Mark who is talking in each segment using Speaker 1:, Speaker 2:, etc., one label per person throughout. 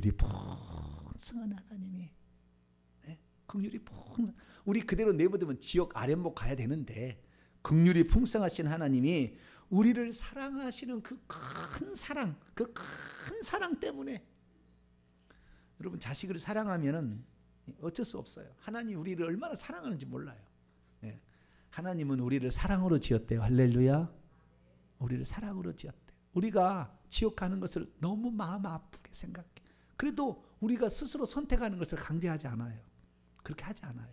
Speaker 1: 극률이 풍성한 하나님이 네? 극률이 풍성 우리 그대로 내버두면 지옥 아랫목 가야 되는데 극률이 풍성하신 하나님이 우리를 사랑하시는 그 큰 사랑, 그 큰 사랑 때문에 여러분 자식을 사랑하면은 어쩔 수 없어요. 하나님 우리를 얼마나 사랑하는지 몰라요. 예. 하나님은 우리를 사랑으로 지었대요. 할렐루야. 우리를 사랑으로 지었대. 우리가 지옥 가는 것을 너무 마음 아프게 생각해. 그래도 우리가 스스로 선택하는 것을 강제하지 않아요. 그렇게 하지 않아요.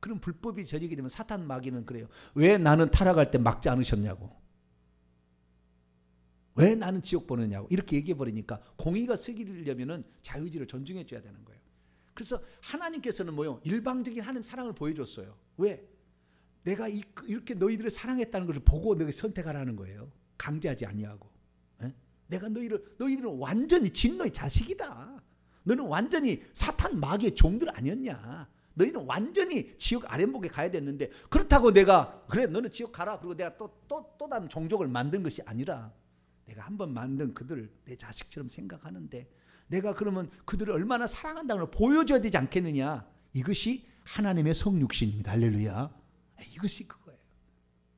Speaker 1: 그럼 불법이 저지게 되면 사탄 마귀는 그래요. 왜 나는 타락할 때 막지 않으셨냐고. 왜 나는 지옥 보느냐고 이렇게 얘기해 버리니까 공의가 쓰기려면 자유지를 존중해 줘야 되는 거예요. 그래서 하나님께서는 뭐요? 일방적인 하나님 사랑을 보여줬어요. 왜? 내가 이, 렇게 너희들을 사랑했다는 것을 보고 너희 선택하라는 거예요. 강제하지 아니하고. 내가 너희를 너희들은 완전히 진노의 자식이다. 너는 완전히 사탄 마귀의 종들 아니었냐? 너희는 완전히 지옥 아랫목에 가야 됐는데 그렇다고 내가 그래 너는 지옥 가라 그리고 내가 또 또또 또, 또 다른 종족을 만든 것이 아니라 내가 한번 만든 그들을 내 자식처럼 생각하는데 내가 그러면 그들을 얼마나 사랑한다는 보여줘야 되지 않겠느냐 이것이 하나님의 성육신입니다 할렐루야 이것이 그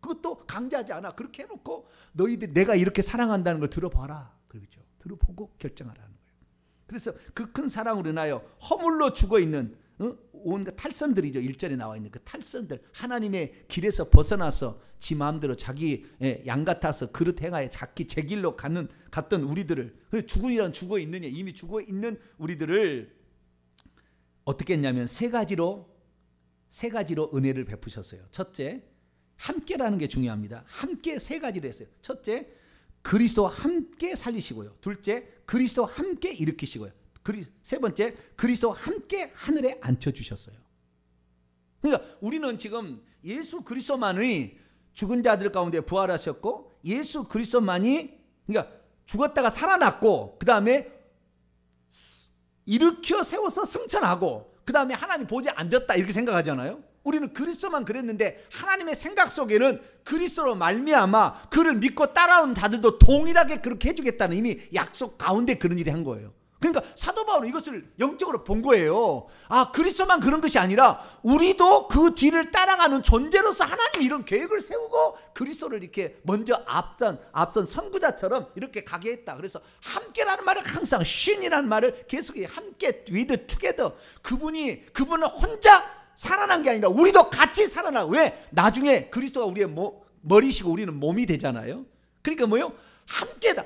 Speaker 1: 그것도 강제하지 않아. 그렇게 해놓고 너희들 내가 이렇게 사랑한다는 걸 들어봐라. 그러죠. 들어보고 결정하라는 거예요. 그래서 그 큰 사랑으로 인하여 허물로 죽어 있는 어? 온갖 그 탈선들이죠. 일절에 나와 있는 그 탈선들. 하나님의 길에서 벗어나서 지 마음대로 자기 예, 양 같아서 그릇 행하에 자기 제 길로 가는 갔던 우리들을 그 죽으이란 죽어 있느냐 이미 죽어 있는 우리들을 어떻게 했냐면 세 가지로 세 가지로 은혜를 베푸셨어요. 첫째, 함께라는 게 중요합니다. 함께 세 가지를 했어요. 첫째, 그리스도 함께 살리시고요. 둘째, 그리스도 함께 일으키시고요. 그리, 세 번째, 그리스도 함께 하늘에 앉혀 주셨어요. 그러니까 우리는 지금 예수 그리스도만이 죽은 자들 가운데 부활하셨고 예수 그리스도만이 그러니까 죽었다가 살아났고 그다음에 일으켜 세워서 승천하고 그다음에 하나님 보좌에 앉았다 이렇게 생각하잖아요. 우리는 그리스도만 그랬는데 하나님의 생각 속에는 그리스도로 말미암아 그를 믿고 따라온 자들도 동일하게 그렇게 해주겠다는 이미 약속 가운데 그런 일이 한 거예요. 그러니까 사도 바울은 이것을 영적으로 본 거예요. 아 그리스도만 그런 것이 아니라 우리도 그 뒤를 따라가는 존재로서 하나님 이런 계획을 세우고 그리스도를 이렇게 먼저 앞선 앞선 선구자처럼 이렇게 가게 했다. 그래서 함께라는 말을 항상 신이라는 말을 계속 함께 with t 그분이 그분을 혼자 살아난 게 아니라 우리도 같이 살아나. 왜? 나중에 그리스도가 우리의 모, 머리시고 우리는 몸이 되잖아요. 그러니까 뭐요? 함께다.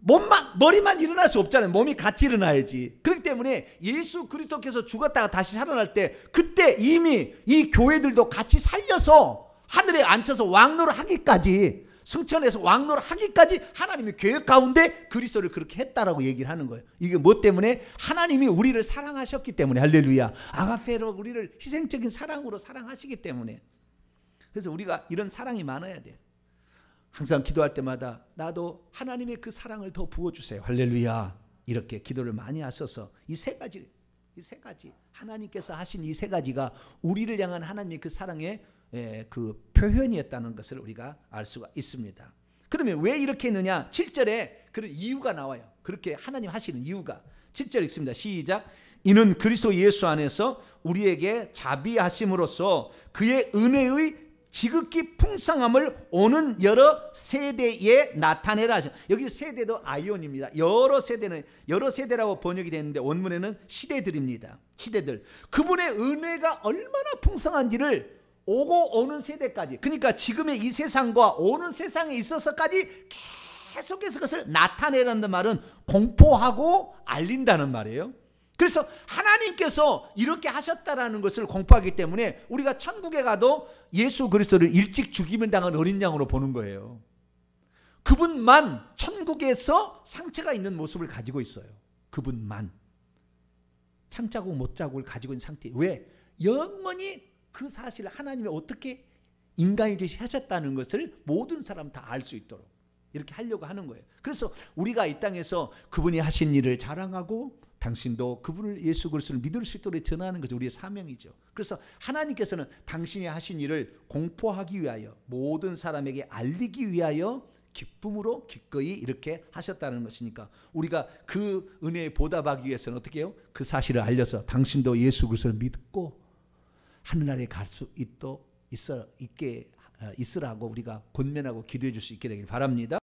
Speaker 1: 몸만 머리만 일어날 수 없잖아요. 몸이 같이 일어나야지. 그렇기 때문에 예수 그리스도께서 죽었다가 다시 살아날 때 그때 이미 이 교회들도 같이 살려서 하늘에 앉혀서 왕로를 하기까지 승천해서 왕로를 하기까지 하나님의 계획 가운데 그리스도를 그렇게 했다라고 얘기를 하는 거예요. 이게 뭐 때문에 하나님이 우리를 사랑하셨기 때문에 할렐루야. 아가페로 우리를 희생적인 사랑으로 사랑하시기 때문에. 그래서 우리가 이런 사랑이 많아야 돼 항상 기도할 때마다 나도 하나님의 그 사랑을 더 부어주세요. 할렐루야. 이렇게 기도를 많이 하셔서 이 세 가지, 이 세 가지 하나님께서 하신 이 세 가지가 우리를 향한 하나님의 그 사랑의 예, 그 표현이었다는 것을 우리가 알 수가 있습니다. 그러면 왜 이렇게 했느냐? 7절에 그런 이유가 나와요. 그렇게 하나님 하시는 이유가 7절 읽습니다. 시작. 이는 그리스도 예수 안에서 우리에게 자비하심으로써 그의 은혜의 지극히 풍성함을 오는 여러 세대에 나타내라 하죠. 여기 세대도 아이온입니다. 여러 세대는 여러 세대라고 번역이 되는데 원문에는 시대들입니다. 시대들. 그분의 은혜가 얼마나 풍성한지를 오고 오는 세대까지 그러니까 지금의 이 세상과 오는 세상에 있어서까지 계속해서 그것을 나타내라는 말은 공포하고 알린다는 말이에요. 그래서 하나님께서 이렇게 하셨다라는 것을 공포하기 때문에 우리가 천국에 가도 예수 그리스도를 일찍 죽이면 당한 어린 양으로 보는 거예요. 그분만 천국에서 상처가 있는 모습을 가지고 있어요. 그분만 창자국 못자국을 가지고 있는 상태. 왜? 영원히 그 사실을 하나님이 어떻게 인간이 되셨다는 것을 모든 사람 다 알 수 있도록 이렇게 하려고 하는 거예요. 그래서 우리가 이 땅에서 그분이 하신 일을 자랑하고 당신도 그분을 예수 그리스도를 믿을 수 있도록 전하는 것이 우리의 사명이죠. 그래서 하나님께서는 당신이 하신 일을 공포하기 위하여 모든 사람에게 알리기 위하여 기쁨으로 기꺼이 이렇게 하셨다는 것이니까 우리가 그 은혜에 보답하기 위해서는 어떻게 해요? 그 사실을 알려서 당신도 예수 그리스도를 믿고 하늘나라에 갈 수 있도 있어 있게 어, 있으라고 우리가 권면하고 기도해 줄 수 있게 되길 바랍니다.